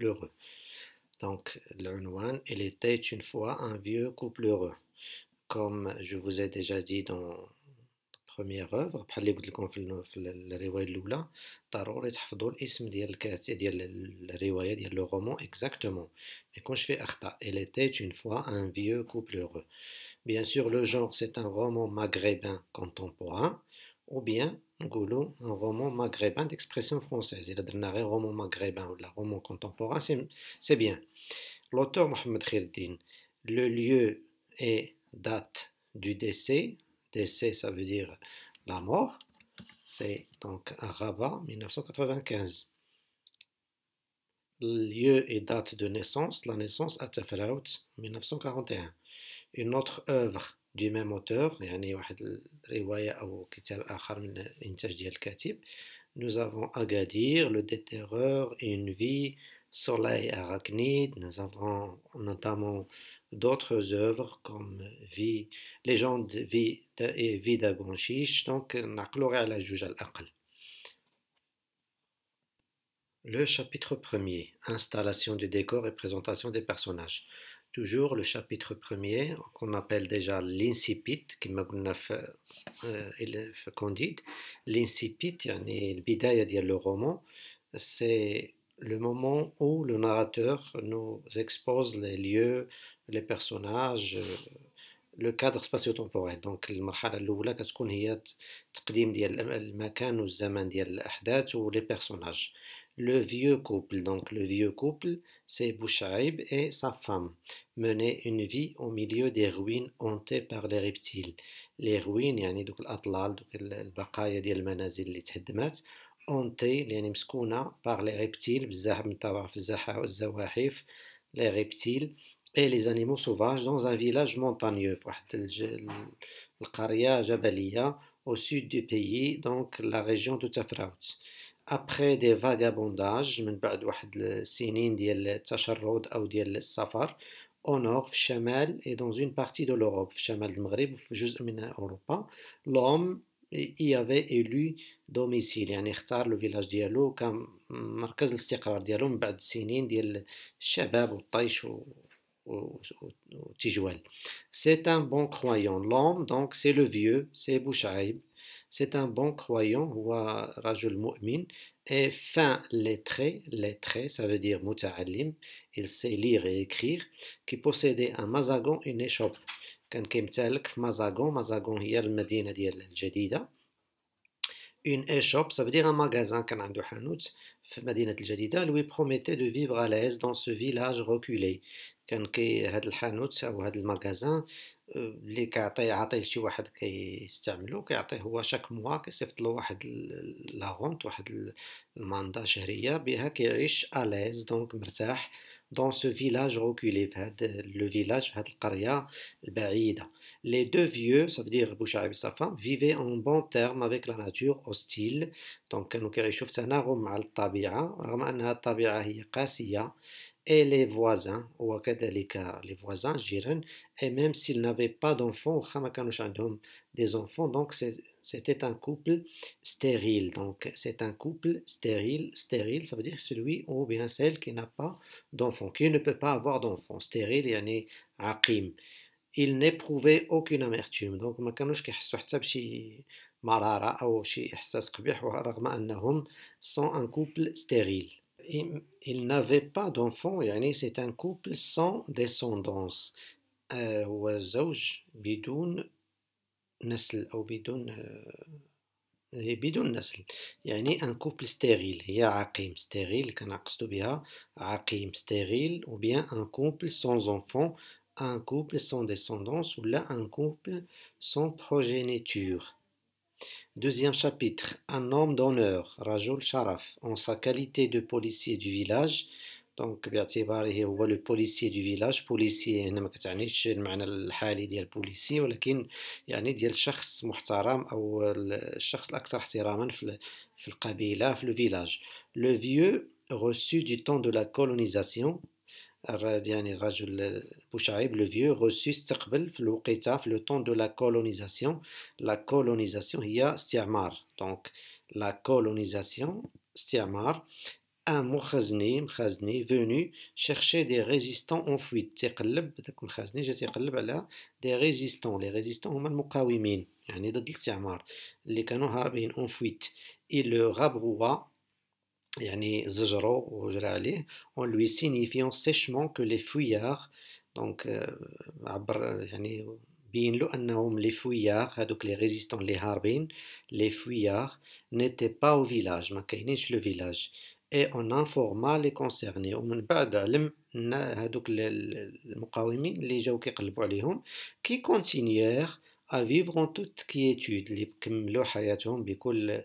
heureux. Donc, l'unwan, il était une fois un vieux couple heureux. Comme je vous ai déjà dit dans la première œuvre, le vous exactement لكم في je fais ضروري تحفظوا الاسم ديال الكاتب ديال ديال roman exactement. il était une fois un vieux couple heureux bien sûr le genre c'est un roman maghrébin contemporain ou bien un roman maghrébin d'expression française. Il a narré un roman maghrébin ou un roman contemporain, c'est bien. L'auteur Mohamed Khirdin, le lieu et date du décès. Décès, ça veut dire la mort. C'est donc à Rabat, 1995. Lieu et date de naissance, la naissance à Tafraout, 1941. Une autre œuvre du même auteur, nous avons Agadir, le déterreur et une vie, Soleil arachnide. Nous avons notamment d'autres œuvres comme Vie, Légende vie et Vie d'Agonchiche. Donc, Naklore à la juge à Le chapitre premier, Installation du décor et présentation des personnages toujours le chapitre premier qu'on appelle déjà l'incipit qui m'a euh, condit l'incipit le le roman c'est le moment où le narrateur nous expose les lieux les personnages euh, le cadre spatio-temporel donc le première l'oula c'est ce qu'on y a lieu le lieu personnages. ou les personnages le vieux couple. Donc le vieux couple, c'est Bouchaïb et sa femme, menaient une vie au milieu des ruines hantées par les reptiles. Les ruines, يعني دوك دوك البقايا ديال المنازل اللي تهدمات, hantées, par les reptiles, les reptiles et les animaux sauvages dans un village montagneux, le karia au sud du pays, donc la région de Tafraout. Après des vagabondages, au nord, au الشمال et dans une partie de l'Europe, في الشمال المغرب وفي جزء من europe l'homme y avait élu domicile يعني اختار لو فيلاج ديالو كمركز الاستقرار de C'est un bon croyant. L'homme, donc, c'est le vieux, c'est Bouchaïb c'est un bon croyant ou rajul mu'min et fin lettré, lettré ça veut dire muta'allim, il sait lire et écrire, qui possédait un mazagon une échoppe. Quand mazagon, mazagon, mazagon la هي المدينه la jadida. une échoppe, ça veut dire un magasin, il lui promettait de vivre à l'aise dans ce village reculé. Quand le magasin, اللي كيعطي عطيه شي واحد كيستعملو كيعطيه هو شاك موا كيصيفط له واحد لاغونت واحد الماندا شهريه بها كيعيش اليز دونك مرتاح دون سو فيلاج روكولي في هاد لو فيلاج في هاد القريه البعيده لي دو فيو سا فدير بوشعيب صفا فيفي اون بون تيرم افيك لا ناتور اوستيل دونك كانوا كيعيشوا في تناغم مع الطبيعه رغم انها الطبيعه هي قاسيه et les voisins, ou les voisins, jiren, et même s'ils n'avaient pas d'enfants, des enfants, donc c'était un couple stérile. Donc c'est un couple stérile, stérile, ça veut dire celui ou bien celle qui n'a pas d'enfants, qui ne peut pas avoir d'enfants, Stérile, Il n'éprouvait aucune amertume. Donc hatta marara ou sont un couple stérile il, n'avait pas d'enfant, c'est un couple sans descendance. Euh, ou bidoun euh, un couple stérile. Il ou bien un couple sans enfant, un couple sans descendance, ou là un couple sans progéniture. Deuxième chapitre, un homme d'honneur, Rajul Sharaf, en sa qualité de policier du village. Donc, هو le policier du village, policier هنا ما كتعنيش المعنى الحالي ديال policier ولكن يعني ديال شخص محترم أو الشخص الأكثر احتراما في في القبيلة في le euh, village. Le vieux reçu du temps de la colonisation le vieux reçut le temps de la colonisation. La colonisation, il y a Donc, la colonisation, Stiamar, un venu chercher des résistants en fuite. Des résistants, les résistants, les canons les résistants, les résistants, les lui signifiant sèchement que les fouillards, donc bien lo Annaum les fouillards, donc les résistants les harbines, les fouillards n'étaient pas au village, mais qu'ils étaient sur le village et on informa les concernés. Au moment d'aller, donc les résistants, qui continuèrent à vivre en toute quiétude, les comme leur vie quotidienne.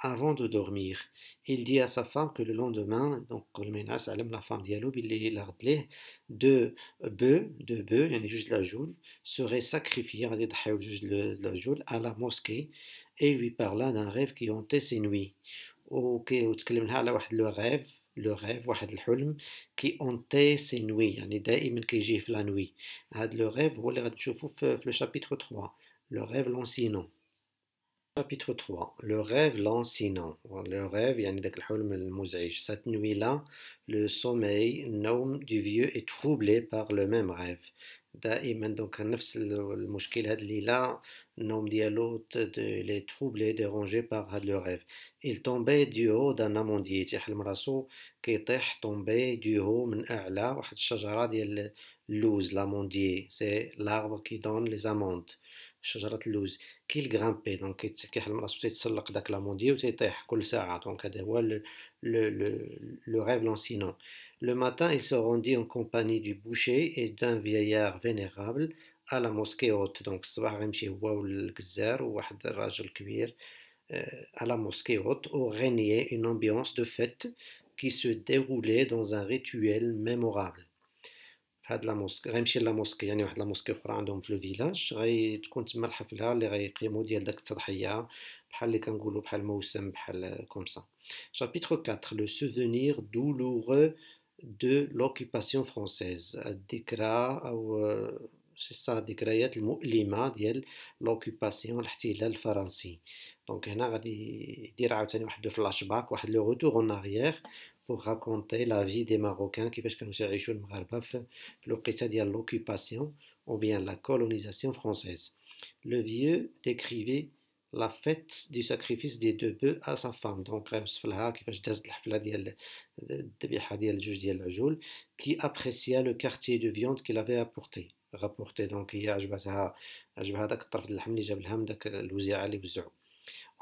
Avant de dormir, il dit à sa femme que le lendemain, donc, le il m'a la femme dit, il dit, il dit, deux bœufs, deux bœufs, il y en a juste la joule, seraient sacrifiés à la mosquée, et il lui parla d'un rêve qui hantait ses nuits. Ok, vous savez, le rêve, le rêve, qui hantait ses nuits, il y en a d'ailleurs qui a la nuit. Le rêve, vous allez euh, le voir dans chapitre 3, le rêve l'ancien nom. Chapitre 3. Le rêve lancinant. Le rêve, il y a Cette nuit-là, le sommeil, Naum du vieux, est troublé par le même rêve. D'aïman, donc, le mouchkil had lila, Naum dialot, il est troublé, dérangé par le rêve. Il tombait du haut d'un amandier. C'est le mraso qui était tombait du haut d'un arbre ou chajara l'amandier. C'est l'arbre qui donne les amandes. شجره اللوز كي الكرامبي دونك كيحلم راسو تيتسلق داك لاموندي وتيطيح كل ساعه دونك هذا هو لو ريف لونسينون Le matin, il se rendit en compagnie du boucher et d'un vieillard vénérable à la mosquée haute. Donc, الصباح غيمشي هو والكزار وواحد الراجل كبير à la mosquée haute où régnait une ambiance de fête qui se déroulait dans un rituel mémorable. فهاد لا موسك غيمشي لا موسك يعني واحد لا موسك اخرى عندهم في لو فيلاج غتكون تما الحفله اللي غيقيموا ديال داك التضحيه بحال اللي كنقولوا بحال موسم بحال كومسا شابيتر 4 لو سوفونير دولوغو دو لوكيباسيون فرونسيز الذكرى او سي سا الذكريات المؤلمه ديال لوكيباسيون الاحتلال الفرنسي دونك هنا غادي يدير عاوتاني واحد لو فلاش باك واحد لو روتور اون اريير pour raconter la vie des Marocains qui faisaient comme ça, l'occupation ou bien la colonisation française. Le vieux décrivait la fête du sacrifice des deux bœufs à sa femme donc qui qui apprécia le quartier de viande qu'il avait apporté rapporté donc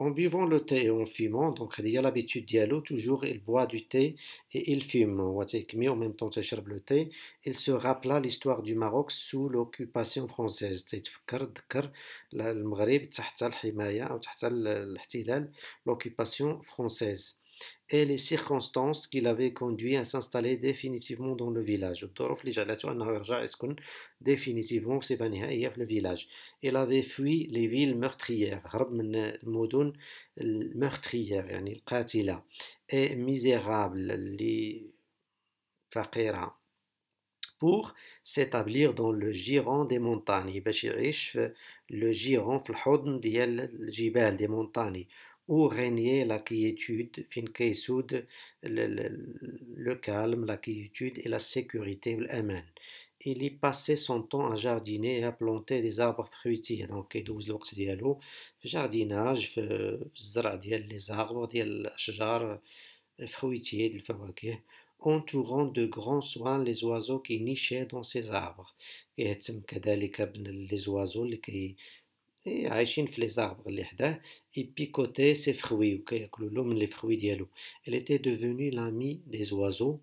en buvant le thé et en fumant, donc il y a l'habitude d'y aller toujours il boit du thé et il fume. Mais en même temps, il le thé. Il se rappela l'histoire du Maroc sous l'occupation française. L'occupation française et les circonstances qui l'avaient conduit à s'installer définitivement dans le village. Définitivement, c'est le village. Il avait fui les villes meurtrières, meurtrières, et misérables, les pour s'établir dans le giron des montagnes. Le giron, des montagnes où régnait la quiétude, le, soude le, calme, la quiétude et la sécurité, Il y passait son temps à jardiner et à planter des arbres fruitiers. Donc, il y a 12 جارديناج في الزرع les les fruitiers, entourant de grands soins les oiseaux qui nichaient dans ces arbres. et les oiseaux عايشين في لي زاربر اللي حداه elle était devenue l'ami des oiseaux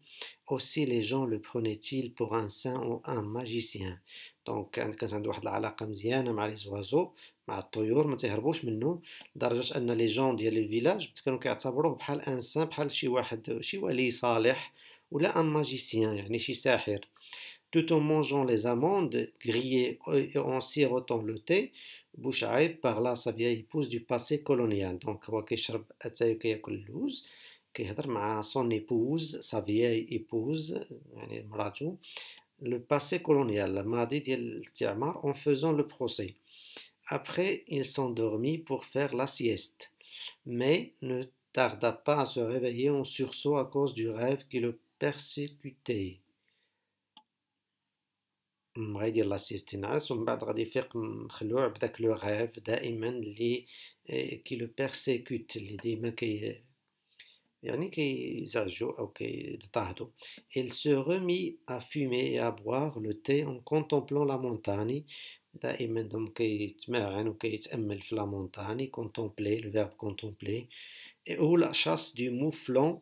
aussi les gens le prenaient-ils pour un saint ou un magicien Donc كانت عنده واحد العلاقه مزيانه مع لي زوازو مع الطيور ما تهربوش منه لدرجه ان لي جون ديال الفيلاج كانوا كيعتبروه بحال بحال شي tout en mangeant les amandes grillées en sirotant le thé, Bouchaï parla à sa vieille épouse du passé colonial. Donc, son épouse, sa épouse, épouse, le passé colonial, le passé le procès. le faisant Après, il s'endormit pour faire la sieste, mais ne tarda pas à se réveiller en sursaut à cause du rêve qui le persécutait. مريض ديال لاسيستيناس ومن بعد غادي يفيق مخلوع بداك لو غيف دائما اللي كي لو بيرسيكوت اللي ديما كي يعني كيزعجو او كيضطهدو il se remit à fumer et à boire le thé en contemplant la montagne دائما دم كيتمعن وكيتامل في لا مونتاني contempler le verbe contempler et ou la chasse du mouflon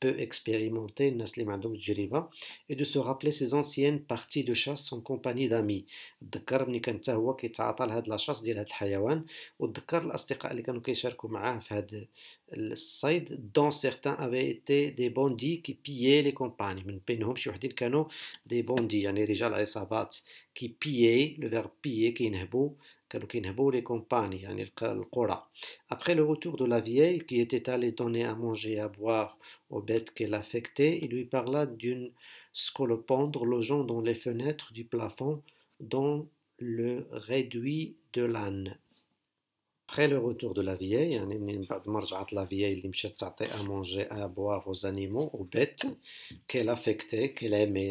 peu expérimentés, Naslim اللي ما عندهمش et de se rappeler ses anciennes parties de chasse en compagnie d'amis تذكر ملي كان حتى هو كيتعاطى لهاد لا شاس ديال هاد الحيوان وتذكر الاصدقاء اللي كانوا كيشاركوا معاه في هاد الصيد dont certains avaient été des bandits qui pillaient les campagnes من بينهم شي وحدين كانوا des bandits يعني رجال عصابات qui pillaient le verbe piller كينهبوا Après le retour de la vieille qui était allée donner à manger et à boire aux bêtes qu'elle affectait, il lui parla d'une scolopendre logeant dans les fenêtres du plafond dans le réduit de l'âne. Après le retour de la vieille, la vieille a mangé à à boire aux animaux aux bêtes qu'elle affectait qu'elle aimait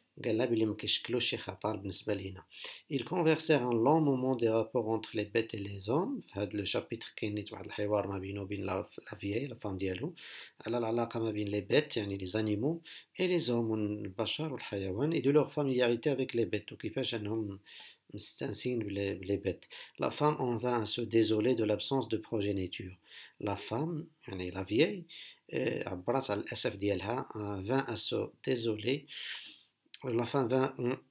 Ils conversèrent un long moment des rapports entre les bêtes et les hommes. le chapitre la vieille, la femme les bêtes, les animaux, et les hommes, et de leur familiarité avec les bêtes. bêtes. La femme en vint à se désoler de l'absence de progéniture. La femme, la vieille, euh, euh, vint à se désoler la fin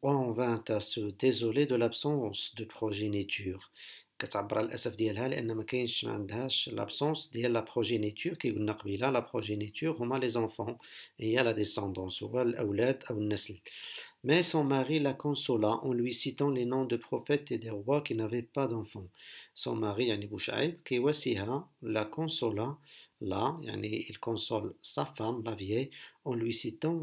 on vint à se désoler de l'absence de progéniture كتعبر على الاسف ديالها لان ما la progéniture عندهاش لابسونس ديال لا بروجينيتور كي la قبيله لا بروجينيتور Mais son mari la consola en lui citant les noms de prophètes et des rois qui n'avaient pas d'enfants. Son mari, يعني qui la consola, là, il console sa femme, la vieille, en lui citant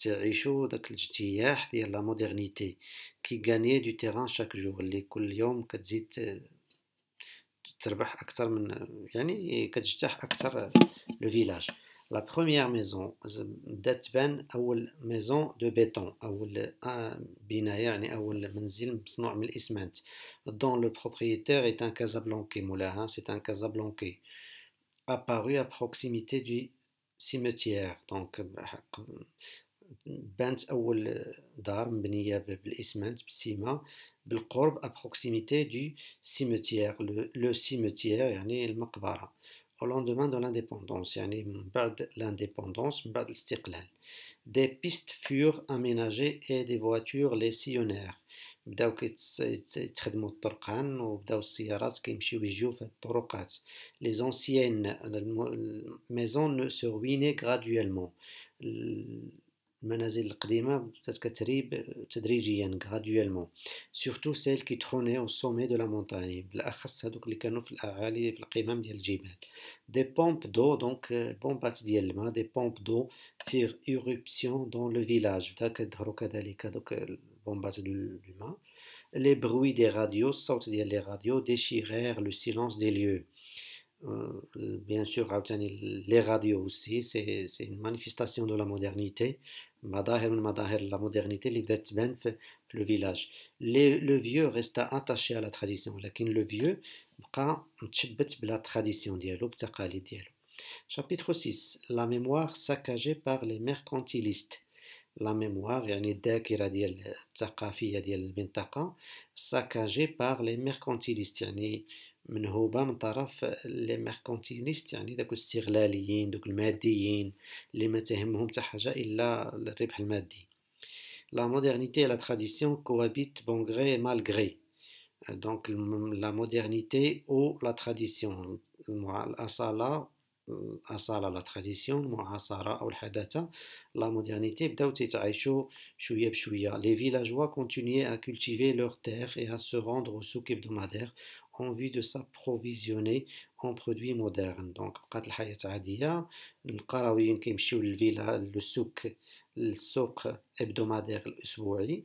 tu as vu ce de la modernité qui gagnait du terrain chaque jour et qui le jour tu t'es de as et qui que يعني tu agresse plus le village la première maison d'etban ou la maison de béton ou le bina yani ou le منزل مصنوع من الإسمنت dont le propriétaire est un Casablanca qui moula c'est un Casablanca apparu à proximité du cimetière donc Bent au-dart bniya b'le isman b'sima, b'le corbe à proximité du cimetière le cimetière yani el Makbara. Au lendemain de l'indépendance yani bad l'indépendance bad el Siral, des pistes furent aménagées et des voitures les cionnaires, b'daw ketz ketz et khademat tarqan ou b'daw siyarats ki mshibijouf el tarqat. Les anciennes maisons ne se ruinaient graduellement. المنازل القديمة تتكتري تدريجيا graduellement surtout celles qui trônaient au sommet de la montagne des pompes d'eau donc euh، les des pompes d'eau firent irruption dans le village euh, les bruits des radios sortent les radios déchirèrent le silence des lieux euh, bien sûr les radios aussi c'est une manifestation de la modernité la modernité, l'ibdetben le village. Le, vieux resta attaché à la tradition. mais le vieux, la tradition, Chapitre 6. La mémoire saccagée par les mercantilistes. La mémoire, saccagée par les mercantilistes. منهوبه من طرف لي ميركونتينيست يعني داك الاستغلاليين دوك الماديين اللي ما تهمهم حتى حاجه الا الربح المادي لا مودرنيتي لا تراديسيون كوابيت بون غري مال غري دونك لا مودرنيتي او لا تراديسيون الاصاله الاصاله لا تراديسيون المعاصره او الحداثه لا مودرنيتي بداو تيتعايشوا شويه بشويه لي فيلاجوا كونتينيي ا كولتيفي لور تير اي ا سو روندر او سوق hebdomadaire en vue de s'approvisionner en produits modernes دونك بقات الحياه عاديه القرويين كيمشيو للفيلا للسوق السوق hebdomadaire الاسبوعي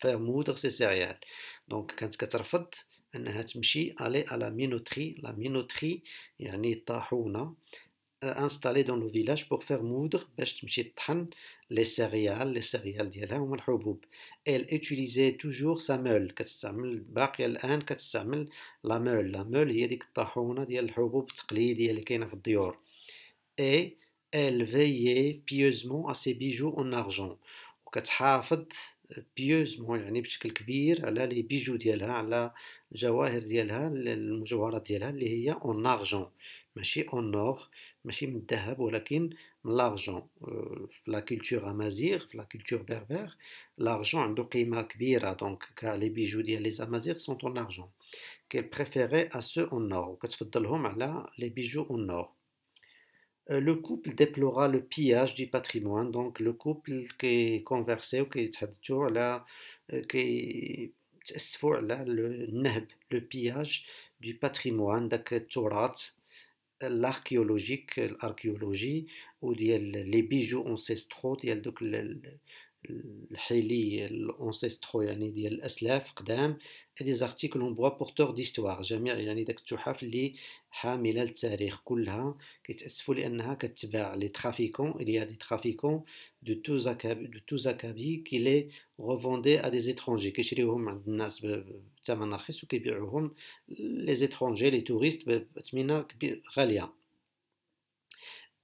faire moudre ses céréales دونك كانت كترفض انها تمشي الي ا لا مينوتري لا مينوتري يعني طاحونه انستالي دون لو فيلاج بوغ فير مودر باش تمشي تطحن لي سيريال لي سيريال ديالها هما الحبوب ال اوتيليزي توجور سا مول كتستعمل باقيه الان كتستعمل لا مول لا مول هي ديك الطاحونه ديال الحبوب التقليديه اللي كاينه في الديور اي elle فيي بيوزمون à ses bijoux en argent وكتحافظ بيوزمون يعني بشكل كبير على لي بيجو ديالها على الجواهر ديالها المجوهرات ديالها اللي هي اون ارجون ماشي اون اور ماشي من الذهب ولكن من لارجون أه، في لا كولتور امازيغ في لا كولتور بربر لارجون عنده قيمه كبيره دونك كاع لي بيجو ديال لي امازيغ سون اون ارجون كي بريفيري ا سو اون اور كتفضلهم على لي بيجو اون اور Euh, le couple déplora le pillage du patrimoine, donc le couple qui conversait ou qui là, euh, qui le le pillage du patrimoine, euh, l'archéologique, l'archéologie, ou les bijoux ancestraux, الحيلي الانسيسترو يعني ديال الاسلاف قدام دي زارتيكل اون بوا بورتور ديستوار جميع يعني داك التحف اللي حامله للتاريخ كلها كيتاسفوا لانها كتباع لي ترافيكون الي دي ترافيكون دو تو زاكابي دو توزاكابي كي لي ريفوندي ا دي زيترونجي كيشريوهم عند الناس بثمن رخيص وكيبيعوهم لي زيترونجي لي توريست بثمنه غاليه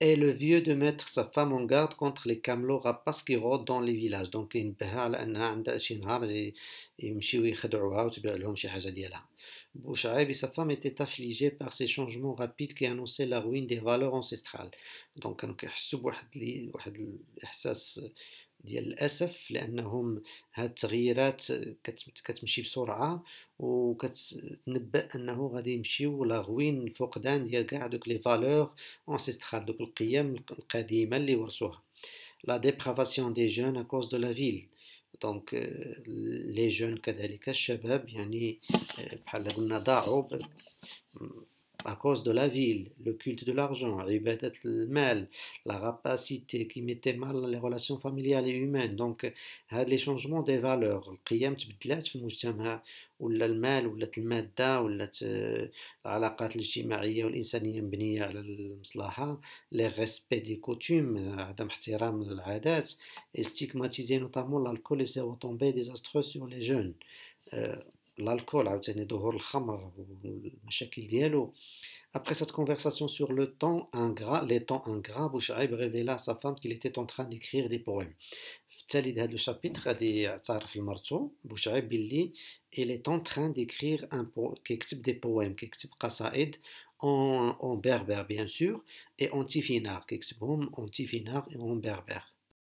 Et le vieux de mettre sa femme en garde contre les camelots rapaces qui rôdent dans les villages. Donc il Bouchaeb et sa femme étaient affligées par ces changements rapides qui annonçaient la ruine des valeurs ancestrales. Donc, on كيحسوا بواحد واحد الاحساس ديال الاسف لانهم هاد التغييرات كتمشي بسرعه وكتنبأ انه غادي يمشيو لاغوين الفقدان ديال كاع دوك لي فالور انسيسترال دوك القيم القديمه اللي ورثوها la dépravation des jeunes à cause de la ville donc euh, les jeunes, كذلك الشباب يعني بحال à cause de la ville, le culte de l'argent, la rapacité qui mettait mal les relations familiales et humaines. Donc, euh, les changements des valeurs, le qiyam tbdlat ولا المال ولا المادة ولا العلاقات الاجتماعية والإنسانية مبنية على المصلحة لي غيسبي دي كوتوم عدم احترام العادات ستيغماتيزي نوتامون لالكول سي روتومبي ديزاسترو سور لي جون آه، l'alcool après cette conversation sur le temps ingrat les temps ingrats Bouchaïb révéla à sa femme qu'il était en train d'écrire des poèmes في le chapitre هذا à غادي يعترف لمرتو بوشعيب il est en train d'écrire un poème, des poèmes qui écrit قصائد en berbère bien sûr et en tifinagh كيكتبهم en et en berbère